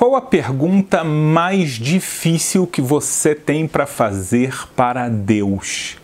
Qual a pergunta mais difícil que você tem para fazer para Deus?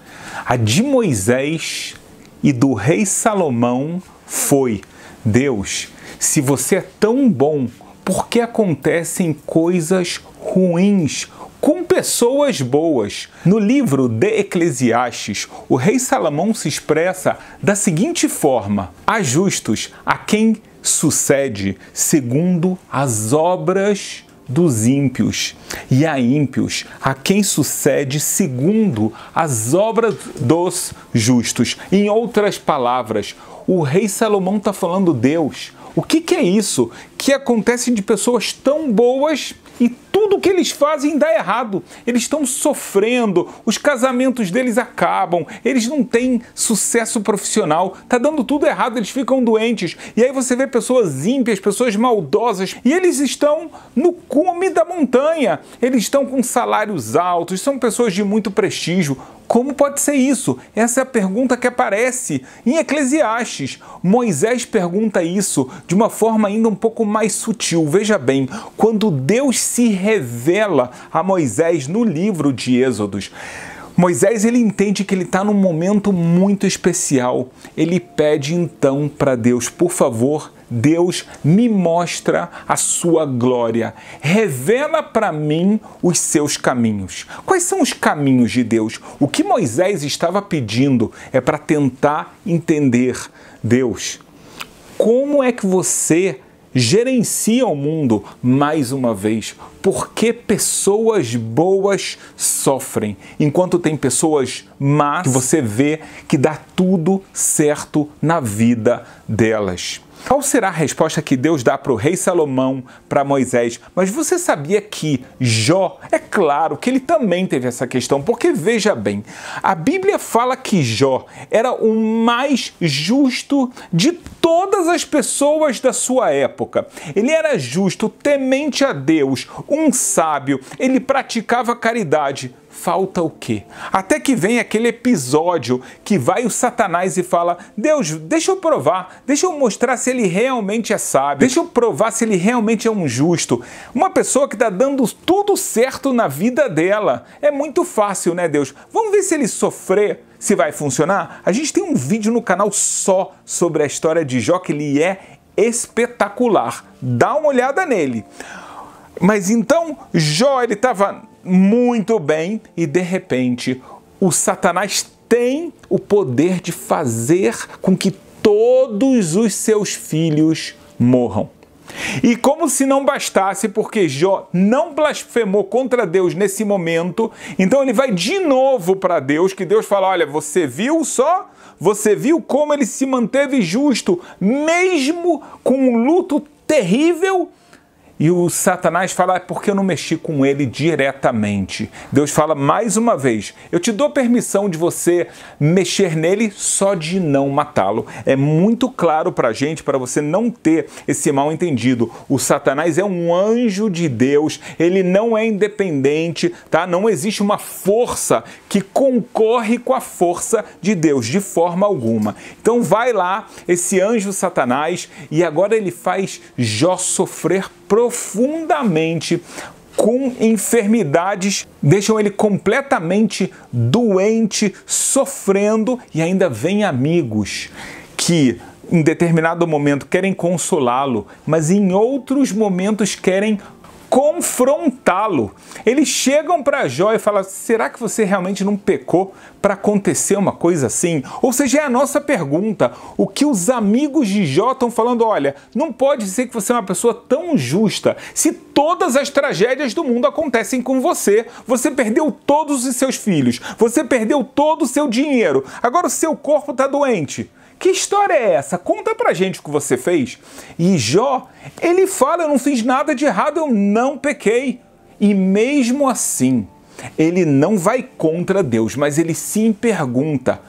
A de Moisés e do rei Salomão foi: Deus, se você é tão bom, por que acontecem coisas ruins com pessoas boas. No livro de Eclesiastes, o rei Salomão se expressa da seguinte forma: há justos a quem sucede segundo as obras dos ímpios, e a ímpios, a quem sucede segundo as obras dos justos. Em outras palavras, o rei Salomão está falando Deus. O que, que é isso que acontece de pessoas tão boas e tudo que eles fazem dá errado. Eles estão sofrendo, os casamentos deles acabam, eles não têm sucesso profissional, tá dando tudo errado, eles ficam doentes. E aí você vê pessoas ímpias, pessoas maldosas, e eles estão no cume da montanha. Eles estão com salários altos, são pessoas de muito prestígio, como pode ser isso? Essa é a pergunta que aparece em Eclesiastes. Moisés pergunta isso de uma forma ainda um pouco mais sutil. Veja bem, quando Deus se revela a Moisés no livro de Êxodos, Moisés ele entende que ele está num momento muito especial. Ele pede então para Deus, por favor, Deus me mostra a sua glória, revela para mim os seus caminhos. Quais são os caminhos de Deus? O que Moisés estava pedindo é para tentar entender Deus. Como é que você gerencia o mundo mais uma vez. Por que pessoas boas sofrem, enquanto tem pessoas más que você vê que dá tudo certo na vida delas. Qual será a resposta que Deus dá para o rei Salomão, para Moisés? Mas você sabia que Jó, é claro que ele também teve essa questão, porque veja bem, a Bíblia fala que Jó era o mais justo de todas as pessoas da sua época. Ele era justo, temente a Deus, um sábio, ele praticava caridade falta o quê? Até que vem aquele episódio que vai o Satanás e fala: Deus, deixa eu provar, deixa eu mostrar se ele realmente é sábio, deixa eu provar se ele realmente é um justo. Uma pessoa que está dando tudo certo na vida dela. É muito fácil, né, Deus? Vamos ver se ele sofrer se vai funcionar? A gente tem um vídeo no canal só sobre a história de Jó, que ele é espetacular. Dá uma olhada nele. Mas então Jó ele estava muito bem e de repente o Satanás tem o poder de fazer com que todos os seus filhos morram. E como se não bastasse, porque Jó não blasfemou contra Deus nesse momento, então ele vai de novo para Deus, que Deus fala: Olha, você viu só? Você viu como ele se manteve justo, mesmo com um luto terrível? E o Satanás fala, é ah, porque eu não mexi com ele diretamente. Deus fala mais uma vez: eu te dou permissão de você mexer nele só de não matá-lo. É muito claro para a gente, para você não ter esse mal entendido. O Satanás é um anjo de Deus, ele não é independente, tá? Não existe uma força que concorre com a força de Deus, de forma alguma. Então vai lá, esse anjo Satanás, e agora ele faz Jó sofrer profundamente com enfermidades, deixam ele completamente doente, sofrendo e ainda vem amigos que em determinado momento querem consolá-lo, mas em outros momentos querem confrontá-lo. Eles chegam para Jó e falam: será que você realmente não pecou para acontecer uma coisa assim? Ou seja, é a nossa pergunta. O que os amigos de Jó estão falando: olha, não pode ser que você é uma pessoa tão justa. Se todas as tragédias do mundo acontecem com você, você perdeu todos os seus filhos, você perdeu todo o seu dinheiro, agora o seu corpo está doente. Que história é essa? Conta pra gente o que você fez. E Jó, ele fala: Eu não fiz nada de errado, eu não pequei. E mesmo assim, ele não vai contra Deus, mas ele sim pergunta: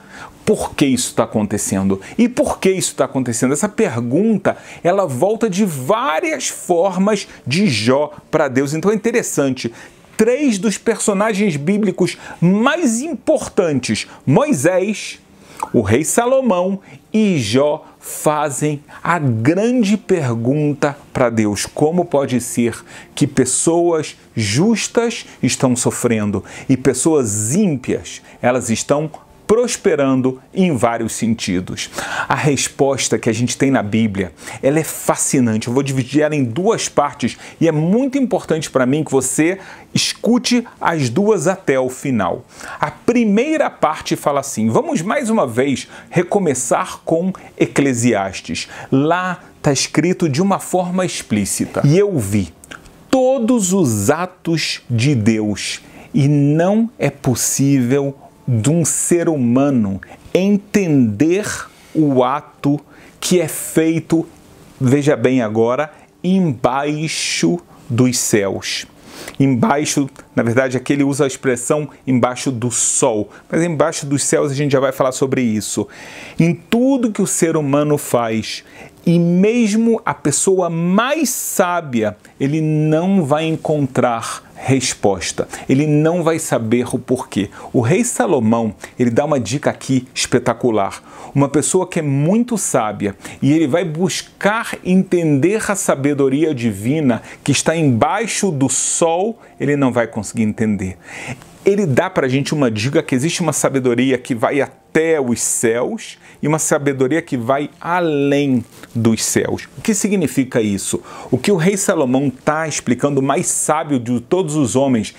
por que isso está acontecendo? E por que isso está acontecendo? Essa pergunta ela volta de várias formas de Jó para Deus. Então é interessante. Três dos personagens bíblicos mais importantes, Moisés, o rei Salomão e Jó fazem a grande pergunta para Deus: como pode ser que pessoas justas estão sofrendo e pessoas ímpias elas estão prosperando em vários sentidos. A resposta que a gente tem na Bíblia, ela é fascinante. Eu vou dividir ela em duas partes e é muito importante para mim que você escute as duas até o final. A primeira parte fala assim: vamos mais uma vez recomeçar com Eclesiastes. Lá está escrito de uma forma explícita. E eu vi todos os atos de Deus e não é possível de um ser humano entender o ato que é feito, veja bem agora, embaixo dos céus. Embaixo, na verdade, aqui ele usa a expressão embaixo do sol, mas embaixo dos céus a gente já vai falar sobre isso. Em tudo que o ser humano faz, e mesmo a pessoa mais sábia, ele não vai encontrar resposta. Ele não vai saber o porquê. O rei Salomão, ele dá uma dica aqui espetacular. Uma pessoa que é muito sábia e ele vai buscar entender a sabedoria divina que está embaixo do sol, ele não vai conseguir entender ele dá para a gente uma dica que existe uma sabedoria que vai até os céus e uma sabedoria que vai além dos céus. O que significa isso? O que o rei Salomão está explicando, mais sábio de todos os homens,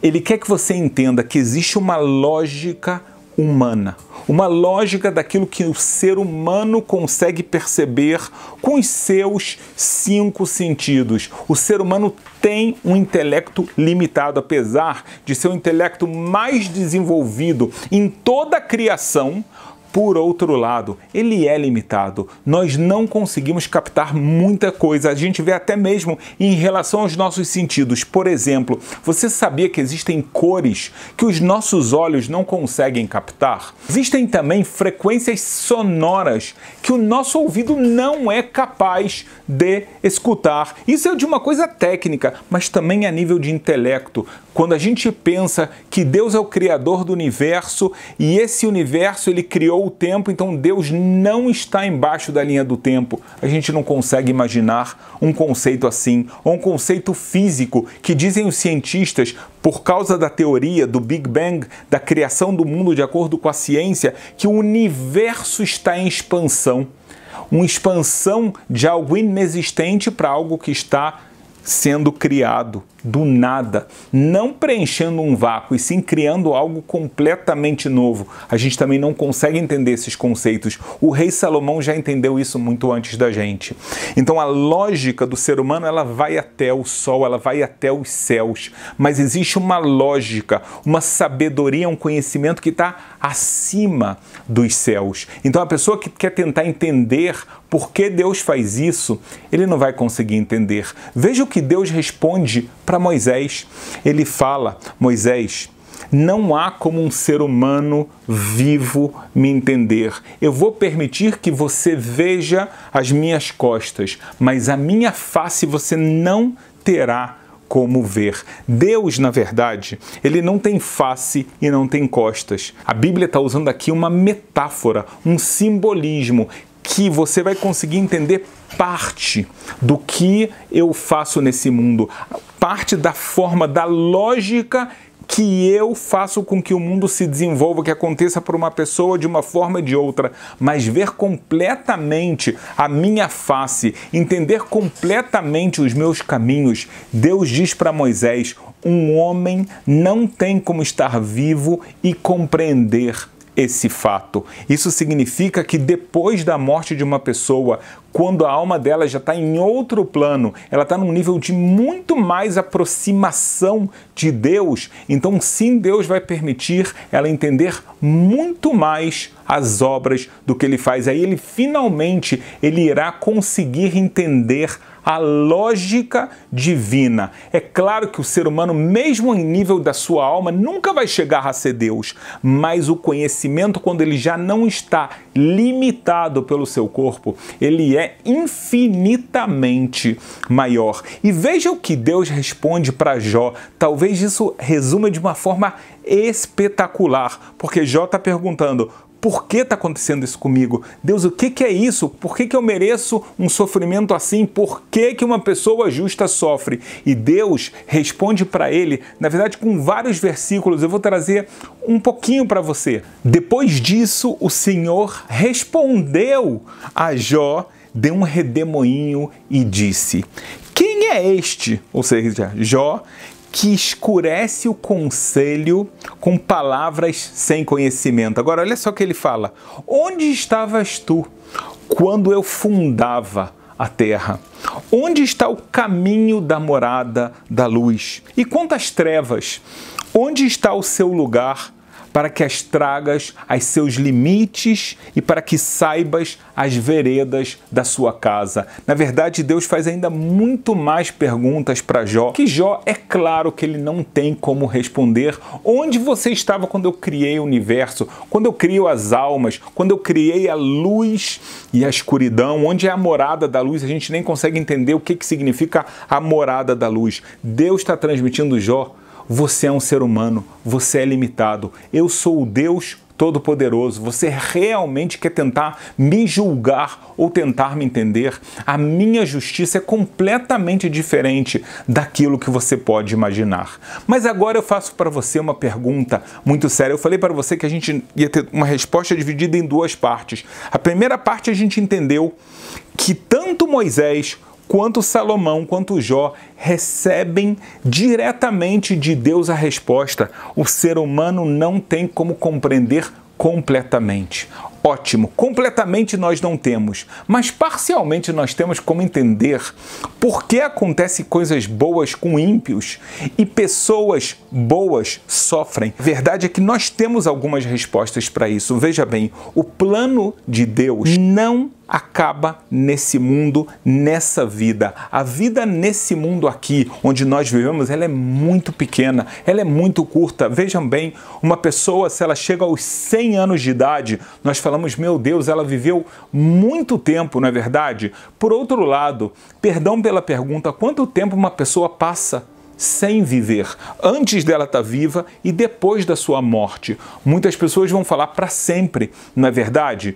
ele quer que você entenda que existe uma lógica humana, uma lógica daquilo que o ser humano consegue perceber com os seus cinco sentidos. O ser humano tem um intelecto limitado, apesar de ser o intelecto mais desenvolvido em toda a criação, por outro lado, ele é limitado. Nós não conseguimos captar muita coisa. A gente vê até mesmo em relação aos nossos sentidos. Por exemplo, você sabia que existem cores que os nossos olhos não conseguem captar? Existem também frequências sonoras que o nosso ouvido não é capaz de escutar. Isso é de uma coisa técnica, mas também a nível de intelecto. Quando a gente pensa que Deus é o criador do universo e esse universo ele criou o tempo, então Deus não está embaixo da linha do tempo. A gente não consegue imaginar um conceito assim, ou um conceito físico que dizem os cientistas, por causa da teoria do Big Bang, da criação do mundo de acordo com a ciência, que o universo está em expansão. Uma expansão de algo inexistente para algo que está sendo criado do nada, não preenchendo um vácuo e sim criando algo completamente novo. A gente também não consegue entender esses conceitos. O rei Salomão já entendeu isso muito antes da gente. Então a lógica do ser humano, ela vai até o sol, ela vai até os céus, mas existe uma lógica, uma sabedoria, um conhecimento que está acima dos céus. Então a pessoa que quer tentar entender por que Deus faz isso, ele não vai conseguir entender. Veja o que Deus responde para Moisés. Ele fala: Moisés, não há como um ser humano vivo me entender. Eu vou permitir que você veja as minhas costas, mas a minha face você não terá como ver. Deus, na verdade, ele não tem face e não tem costas. A Bíblia está usando aqui uma metáfora, um simbolismo que você vai conseguir entender parte do que eu faço nesse mundo parte da forma, da lógica que eu faço com que o mundo se desenvolva, que aconteça por uma pessoa de uma forma ou de outra, mas ver completamente a minha face, entender completamente os meus caminhos. Deus diz para Moisés: um homem não tem como estar vivo e compreender esse fato. Isso significa que depois da morte de uma pessoa, quando a alma dela já está em outro plano, ela está num nível de muito mais aproximação de Deus, então sim Deus vai permitir ela entender muito mais as obras do que ele faz. Aí ele finalmente ele irá conseguir entender a lógica divina. É claro que o ser humano, mesmo em nível da sua alma, nunca vai chegar a ser Deus, mas o conhecimento, quando ele já não está limitado pelo seu corpo, ele é infinitamente maior. E veja o que Deus responde para Jó. Talvez isso resuma de uma forma espetacular, porque Jó está perguntando: por que está acontecendo isso comigo? Deus, o que, que é isso? Por que, que eu mereço um sofrimento assim? Por que, que uma pessoa justa sofre? E Deus responde para ele, na verdade, com vários versículos. Eu vou trazer um pouquinho para você. Depois disso, o Senhor respondeu a Jó deu um redemoinho e disse: Quem é este? Ou seja, Jó, que escurece o conselho com palavras sem conhecimento. Agora, olha só o que ele fala: Onde estavas tu quando eu fundava a terra? Onde está o caminho da morada da luz? E quantas trevas? Onde está o seu lugar? para que as tragas aos seus limites e para que saibas as veredas da sua casa. Na verdade, Deus faz ainda muito mais perguntas para Jó, que Jó é claro que ele não tem como responder. Onde você estava quando eu criei o universo? Quando eu crio as almas? Quando eu criei a luz e a escuridão? Onde é a morada da luz? A gente nem consegue entender o que, que significa a morada da luz. Deus está transmitindo Jó você é um ser humano, você é limitado. Eu sou o Deus Todo-Poderoso. Você realmente quer tentar me julgar ou tentar me entender? A minha justiça é completamente diferente daquilo que você pode imaginar. Mas agora eu faço para você uma pergunta muito séria. Eu falei para você que a gente ia ter uma resposta dividida em duas partes. A primeira parte a gente entendeu que tanto Moisés quanto Salomão, quanto Jó recebem diretamente de Deus a resposta. O ser humano não tem como compreender completamente. Ótimo, completamente nós não temos, mas parcialmente nós temos como entender por que acontecem coisas boas com ímpios e pessoas boas sofrem. A verdade é que nós temos algumas respostas para isso. Veja bem, o plano de Deus não acaba nesse mundo, nessa vida. A vida nesse mundo aqui, onde nós vivemos, ela é muito pequena, ela é muito curta. Vejam bem, uma pessoa, se ela chega aos 100 anos de idade, nós falamos, meu Deus, ela viveu muito tempo, não é verdade? Por outro lado, perdão pela pergunta, quanto tempo uma pessoa passa sem viver, antes dela estar tá viva e depois da sua morte. Muitas pessoas vão falar para sempre, não é verdade?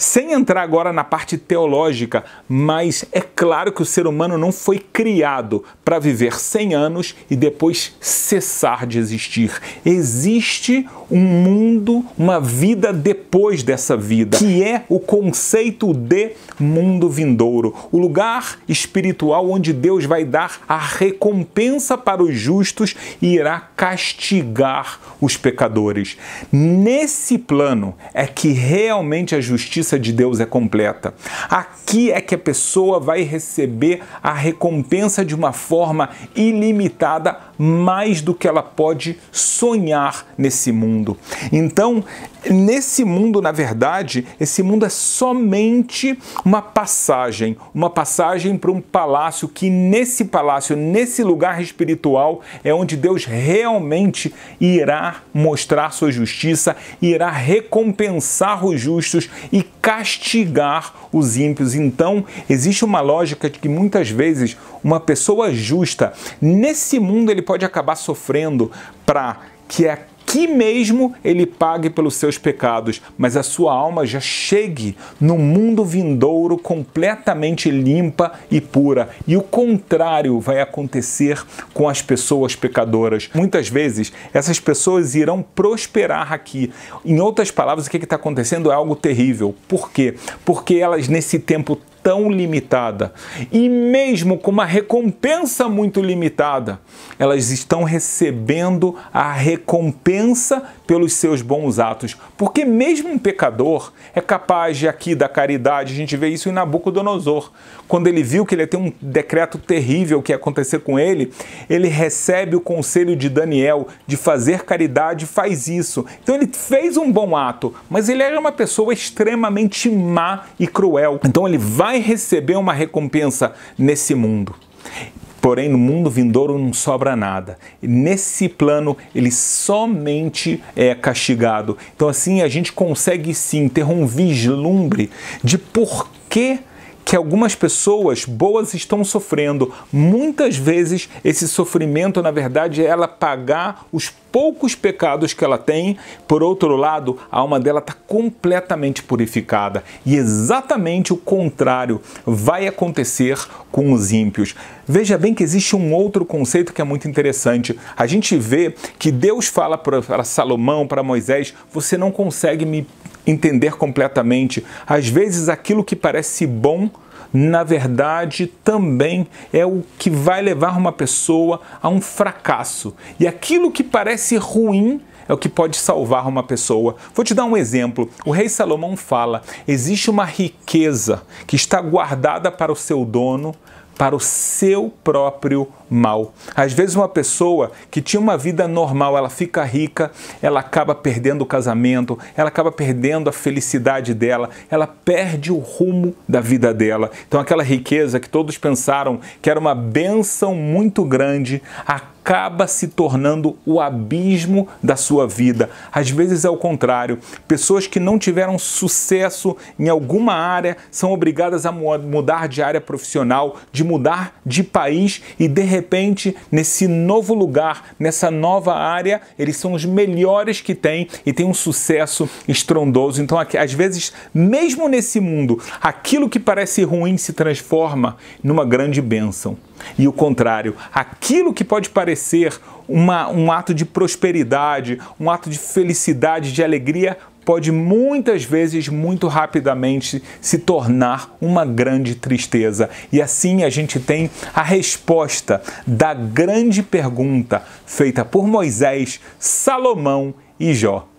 Sem entrar agora na parte teológica, mas é claro que o ser humano não foi criado para viver 100 anos e depois cessar de existir. Existe um mundo, uma vida depois dessa vida, é que é o conceito de mundo vindouro, o lugar espiritual onde Deus vai dar a recompensa para os justos e irá castigar os pecadores. Nesse plano é que realmente a justiça justiça de Deus é completa. Aqui é que a pessoa vai receber a recompensa de uma forma ilimitada, mais do que ela pode sonhar nesse mundo. Então, nesse mundo, na verdade, esse mundo é somente uma passagem, uma passagem para um palácio que nesse palácio, nesse lugar espiritual, é onde Deus realmente irá mostrar sua justiça, irá recompensar os justos e castigar os ímpios. Então, existe uma lógica de que muitas vezes uma pessoa justa nesse mundo ele pode acabar sofrendo para que a que mesmo ele pague pelos seus pecados, mas a sua alma já chegue no mundo vindouro completamente limpa e pura. E o contrário vai acontecer com as pessoas pecadoras. Muitas vezes essas pessoas irão prosperar aqui. Em outras palavras, o que é está acontecendo é algo terrível. Por quê? Porque elas, nesse tempo tão limitada e mesmo com uma recompensa muito limitada, elas estão recebendo a recompensa pelos seus bons atos, porque mesmo um pecador é capaz de aqui da caridade, a gente vê isso em Nabucodonosor, quando ele viu que ele ia ter um decreto terrível que ia acontecer com ele, ele recebe o conselho de Daniel de fazer caridade, faz isso. Então ele fez um bom ato, mas ele era uma pessoa extremamente má e cruel. Então ele vai vai receber uma recompensa nesse mundo. Porém, no mundo vindouro não sobra nada. Nesse plano, ele somente é castigado. Então, assim, a gente consegue sim ter um vislumbre de por que que algumas pessoas boas estão sofrendo. Muitas vezes esse sofrimento, na verdade, é ela pagar os poucos pecados que ela tem, por outro lado, a alma dela está completamente purificada. E exatamente o contrário vai acontecer com os ímpios. Veja bem que existe um outro conceito que é muito interessante. A gente vê que Deus fala para Salomão, para Moisés: você não consegue me entender completamente. Às vezes aquilo que parece bom na verdade também é o que vai levar uma pessoa a um fracasso. E aquilo que parece ruim é o que pode salvar uma pessoa. Vou te dar um exemplo. O rei Salomão fala: existe uma riqueza que está guardada para o seu dono, para o seu próprio mal. Às vezes uma pessoa que tinha uma vida normal, ela fica rica, ela acaba perdendo o casamento, ela acaba perdendo a felicidade dela, ela perde o rumo da vida dela. Então aquela riqueza que todos pensaram que era uma benção muito grande, acaba se tornando o abismo da sua vida. Às vezes é o contrário. Pessoas que não tiveram sucesso em alguma área são obrigadas a mudar de área profissional, de mudar de país e de repente repente, nesse novo lugar, nessa nova área, eles são os melhores que tem e tem um sucesso estrondoso. Então, às vezes, mesmo nesse mundo, aquilo que parece ruim se transforma numa grande bênção. E o contrário, aquilo que pode parecer uma, um ato de prosperidade, um ato de felicidade, de alegria, pode muitas vezes, muito rapidamente, se tornar uma grande tristeza. E assim a gente tem a resposta da grande pergunta feita por Moisés, Salomão e Jó.